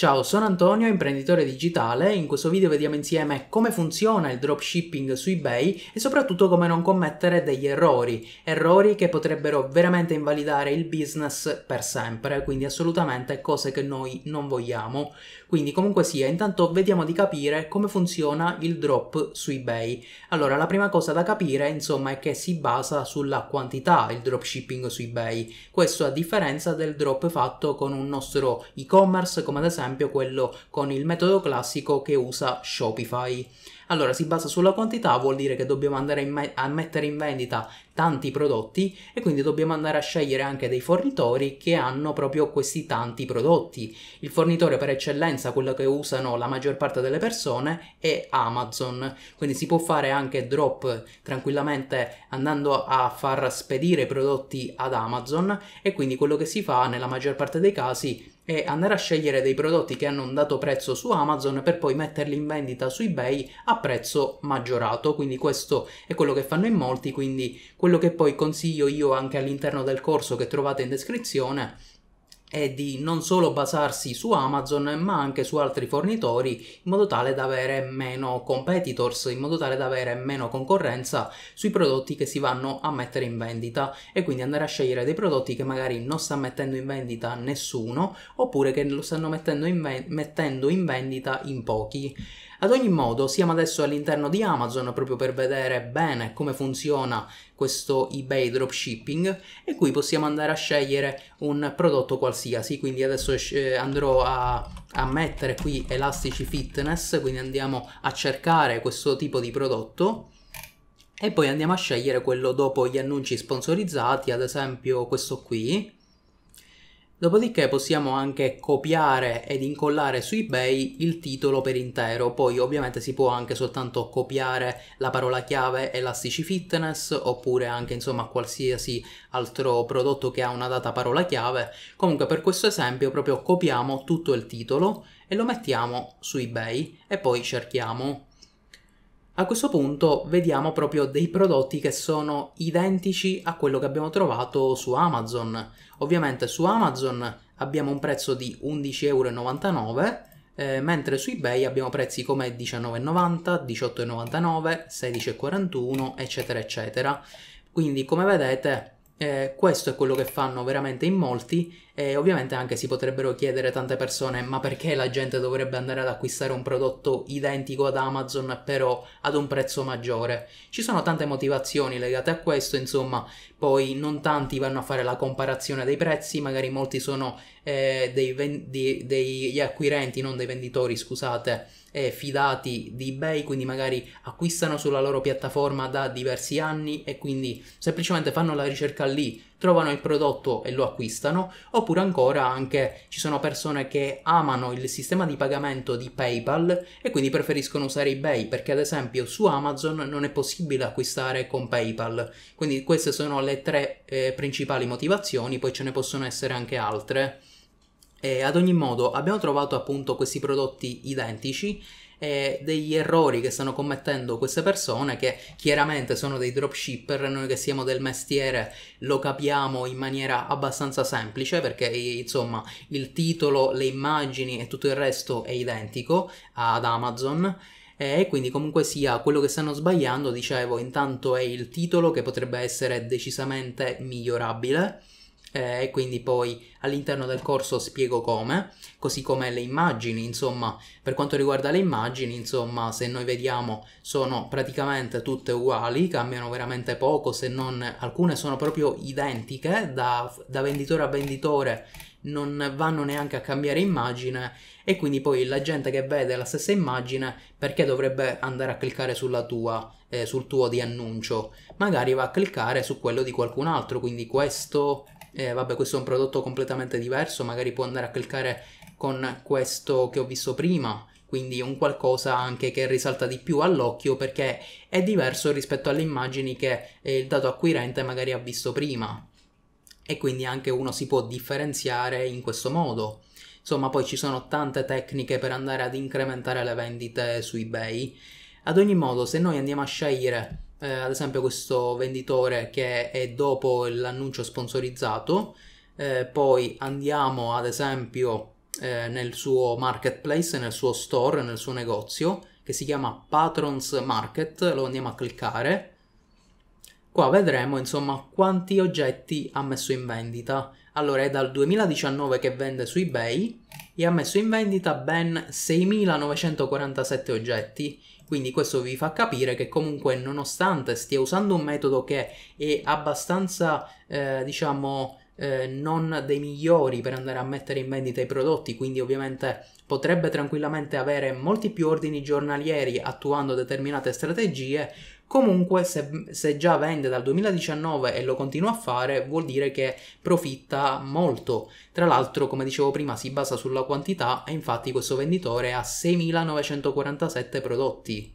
Ciao, sono Antonio, imprenditore digitale in questo video vediamo insieme come funziona il dropshipping su eBay e soprattutto come non commettere degli errori, errori che potrebbero veramente invalidare il business per sempre, quindi assolutamente cose che noi non vogliamo. Quindi comunque sia, intanto vediamo di capire come funziona il drop su eBay. Allora, la prima cosa da capire, insomma, è che si basa sulla quantità il dropshipping su eBay. Questo a differenza del drop fatto con un nostro e-commerce, come ad esempio quello con il metodo classico che usa Shopify. Allora, si basa sulla quantità, vuol dire che dobbiamo andare a mettere in vendita tanti prodotti e quindi dobbiamo andare a scegliere anche dei fornitori che hanno proprio questi tanti prodotti. Il fornitore per eccellenza, quello che usano la maggior parte delle persone, è Amazon, quindi si può fare anche drop tranquillamente andando a far spedire i prodotti ad Amazon e quindi quello che si fa nella maggior parte dei casi e andare a scegliere dei prodotti che hanno un dato prezzo su Amazon per poi metterli in vendita su eBay a prezzo maggiorato. Quindi questo è quello che fanno in molti, quindi quello quello che poi consiglio io anche all'interno del corso che trovate in descrizione è di non solo basarsi su Amazon ma anche su altri fornitori in modo tale da avere meno competitors, in modo tale da avere meno concorrenza sui prodotti che si vanno a mettere in vendita e quindi andare a scegliere dei prodotti che magari non sta mettendo in vendita nessuno oppure che lo stanno mettendo in, mettendo in vendita in pochi. Ad ogni modo, siamo adesso all'interno di Amazon proprio per vedere bene come funziona questo eBay dropshipping e qui possiamo andare a scegliere un prodotto qualsiasi, quindi adesso eh, andrò a, a mettere qui elastici Fitness, quindi andiamo a cercare questo tipo di prodotto e poi andiamo a scegliere quello dopo gli annunci sponsorizzati, ad esempio questo qui Dopodiché possiamo anche copiare ed incollare su eBay il titolo per intero, poi ovviamente si può anche soltanto copiare la parola chiave Elastic Fitness oppure anche insomma qualsiasi altro prodotto che ha una data parola chiave. Comunque per questo esempio proprio copiamo tutto il titolo e lo mettiamo su eBay e poi cerchiamo a questo punto vediamo proprio dei prodotti che sono identici a quello che abbiamo trovato su Amazon. Ovviamente su Amazon abbiamo un prezzo di 11,99€, eh, mentre su eBay abbiamo prezzi come 19,90, 18,99, 16,41 eccetera eccetera. Quindi come vedete eh, questo è quello che fanno veramente in molti e ovviamente anche si potrebbero chiedere tante persone ma perché la gente dovrebbe andare ad acquistare un prodotto identico ad Amazon però ad un prezzo maggiore? Ci sono tante motivazioni legate a questo, insomma, poi non tanti vanno a fare la comparazione dei prezzi, magari molti sono eh, dei ven- di, degli acquirenti, non dei venditori, scusate eh, fidati di eBay, quindi magari acquistano sulla loro piattaforma da diversi anni e quindi semplicemente fanno la ricerca lì, trovano il prodotto e lo acquistano, oppure ancora anche ci sono persone che amano il sistema di pagamento di PayPal e quindi preferiscono usare eBay perché ad esempio su Amazon non è possibile acquistare con PayPal. Quindi queste sono le tre eh, principali motivazioni, poi ce ne possono essere anche altre. E eh, ad ogni modo abbiamo trovato appunto questi prodotti identici e eh, degli errori che stanno commettendo queste persone che chiaramente sono dei dropshipper, noi che siamo del mestiere lo capiamo in maniera abbastanza semplice perché insomma il titolo, le immagini e tutto il resto è identico ad Amazon eh, e quindi comunque sia quello che stanno sbagliando, dicevo, intanto è il titolo che potrebbe essere decisamente migliorabile eh, e quindi poi all'interno del corso spiego come, così come le immagini, insomma, per quanto riguarda le immagini, insomma, se noi vediamo sono praticamente tutte uguali, cambiano veramente poco, se non alcune sono proprio identiche da, da venditore a venditore non vanno neanche a cambiare immagine e quindi poi la gente che vede la stessa immagine perché dovrebbe andare a cliccare sulla tua eh, sul tuo di annuncio magari va a cliccare su quello di qualcun altro quindi questo eh, vabbè questo è un prodotto completamente diverso, magari può andare a cliccare con questo che ho visto prima, quindi un qualcosa anche che risalta di più all'occhio perché è diverso rispetto alle immagini che eh, il dato acquirente magari ha visto prima e quindi anche uno si può differenziare in questo modo. Insomma, poi ci sono tante tecniche per andare ad incrementare le vendite su eBay. Ad ogni modo, se noi andiamo a scegliere eh, ad esempio questo venditore che è dopo l'annuncio sponsorizzato, eh, poi andiamo ad esempio eh, nel suo marketplace, nel suo store, nel suo negozio che si chiama Patrons Market, lo andiamo a cliccare. Qua vedremo insomma quanti oggetti ha messo in vendita. Allora è dal 2019 che vende su eBay e ha messo in vendita ben 6.947 oggetti, quindi questo vi fa capire che comunque nonostante stia usando un metodo che è abbastanza, eh, diciamo, eh, non dei migliori per andare a mettere in vendita i prodotti, quindi ovviamente potrebbe tranquillamente avere molti più ordini giornalieri attuando determinate strategie, comunque se, se, già vende dal 2019 e lo continua a fare vuol dire che profitta molto tra l'altro come dicevo prima si basa sulla quantità e infatti questo venditore ha 6.947 prodotti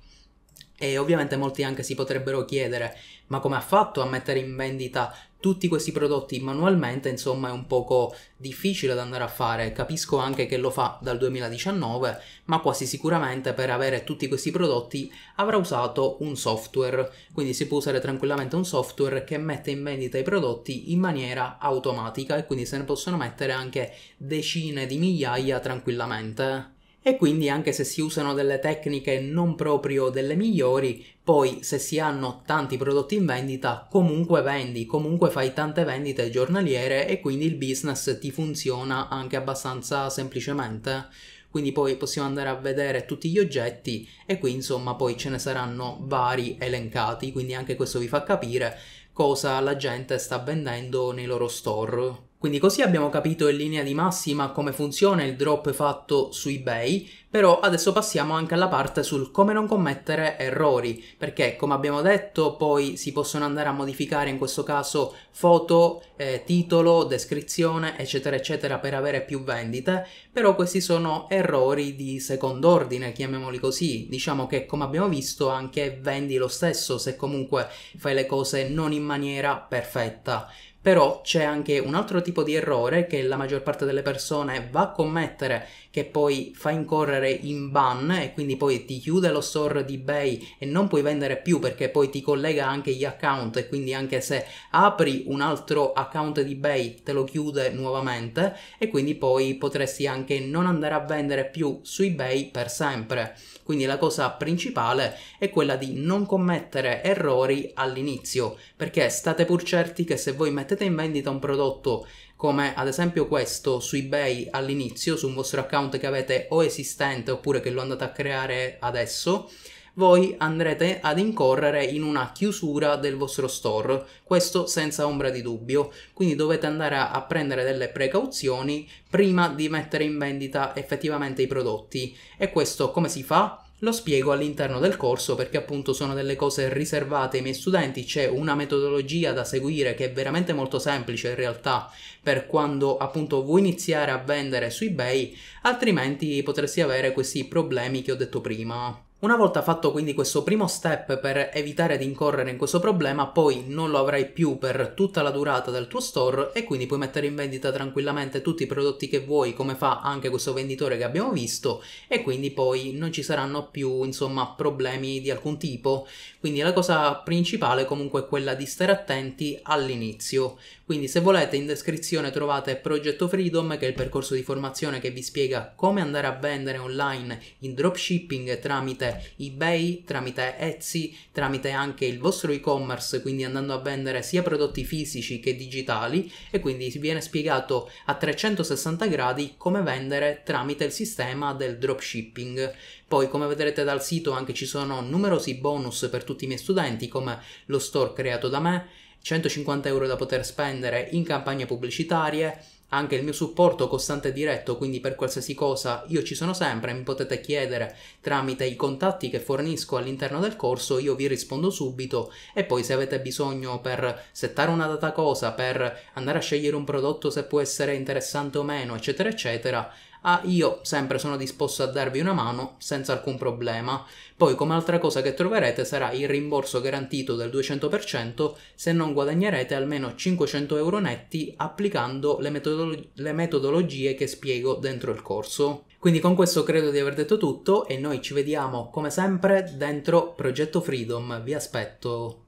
e ovviamente molti anche si potrebbero chiedere, ma come ha fatto a mettere in vendita tutti questi prodotti manualmente? Insomma è un poco difficile da andare a fare, capisco anche che lo fa dal 2019, ma quasi sicuramente per avere tutti questi prodotti avrà usato un software, quindi si può usare tranquillamente un software che mette in vendita i prodotti in maniera automatica e quindi se ne possono mettere anche decine di migliaia tranquillamente e quindi anche se si usano delle tecniche non proprio delle migliori, poi se si hanno tanti prodotti in vendita comunque vendi, comunque fai tante vendite giornaliere e quindi il business ti funziona anche abbastanza semplicemente quindi poi possiamo andare a vedere tutti gli oggetti e qui insomma poi ce ne saranno vari elencati, quindi anche questo vi fa capire cosa la gente sta vendendo nei loro store. Quindi così abbiamo capito in linea di massima come funziona il drop fatto su eBay, però adesso passiamo anche alla parte sul come non commettere errori, perché come abbiamo detto poi si possono andare a modificare in questo caso foto, eh, titolo, descrizione eccetera eccetera per avere più vendite, però questi sono errori di secondo ordine, chiamiamoli così, diciamo che come abbiamo visto anche vendi lo stesso se comunque fai le cose non in maniera perfetta però c'è anche un altro tipo di errore che la maggior parte delle persone va a commettere che poi fa incorrere in ban e quindi poi ti chiude lo store di eBay e non puoi vendere più perché poi ti collega anche gli account e quindi anche se apri un altro account di eBay te lo chiude nuovamente e quindi poi potresti anche non andare a vendere più su eBay per sempre. Quindi la cosa principale è quella di non commettere errori all'inizio, perché state pur certi che se voi mettete in vendita un prodotto come ad esempio questo su eBay all'inizio, su un vostro account che avete o esistente oppure che lo andate a creare adesso, voi andrete ad incorrere in una chiusura del vostro store, questo senza ombra di dubbio, quindi dovete andare a prendere delle precauzioni prima di mettere in vendita effettivamente i prodotti e questo come si fa? Lo spiego all'interno del corso perché appunto sono delle cose riservate ai miei studenti, c'è una metodologia da seguire che è veramente molto semplice in realtà per quando appunto vuoi iniziare a vendere su eBay, altrimenti potresti avere questi problemi che ho detto prima. Una volta fatto quindi questo primo step per evitare di incorrere in questo problema, poi non lo avrai più per tutta la durata del tuo store e quindi puoi mettere in vendita tranquillamente tutti i prodotti che vuoi, come fa anche questo venditore che abbiamo visto, e quindi poi non ci saranno più, insomma, problemi di alcun tipo. Quindi la cosa principale comunque è quella di stare attenti all'inizio. Quindi se volete in descrizione trovate Progetto Freedom, che è il percorso di formazione che vi spiega come andare a vendere online in dropshipping tramite tramite eBay, tramite Etsy, tramite anche il vostro e-commerce, quindi andando a vendere sia prodotti fisici che digitali e quindi viene spiegato a 360 gradi come vendere tramite il sistema del dropshipping. Poi come vedrete dal sito anche ci sono numerosi bonus per tutti i miei studenti come lo store creato da me, 150 euro da poter spendere in campagne pubblicitarie, anche il mio supporto costante e diretto, quindi per qualsiasi cosa io ci sono sempre, mi potete chiedere tramite i contatti che fornisco all'interno del corso, io vi rispondo subito e poi se avete bisogno per settare una data cosa, per andare a scegliere un prodotto se può essere interessante o meno, eccetera eccetera, ah, io sempre sono disposto a darvi una mano senza alcun problema. Poi come altra cosa che troverete sarà il rimborso garantito del 200% se non guadagnerete almeno 500 euro netti applicando le, metodolo- le metodologie che spiego dentro il corso. Quindi con questo credo di aver detto tutto e noi ci vediamo come sempre dentro Progetto Freedom. Vi aspetto.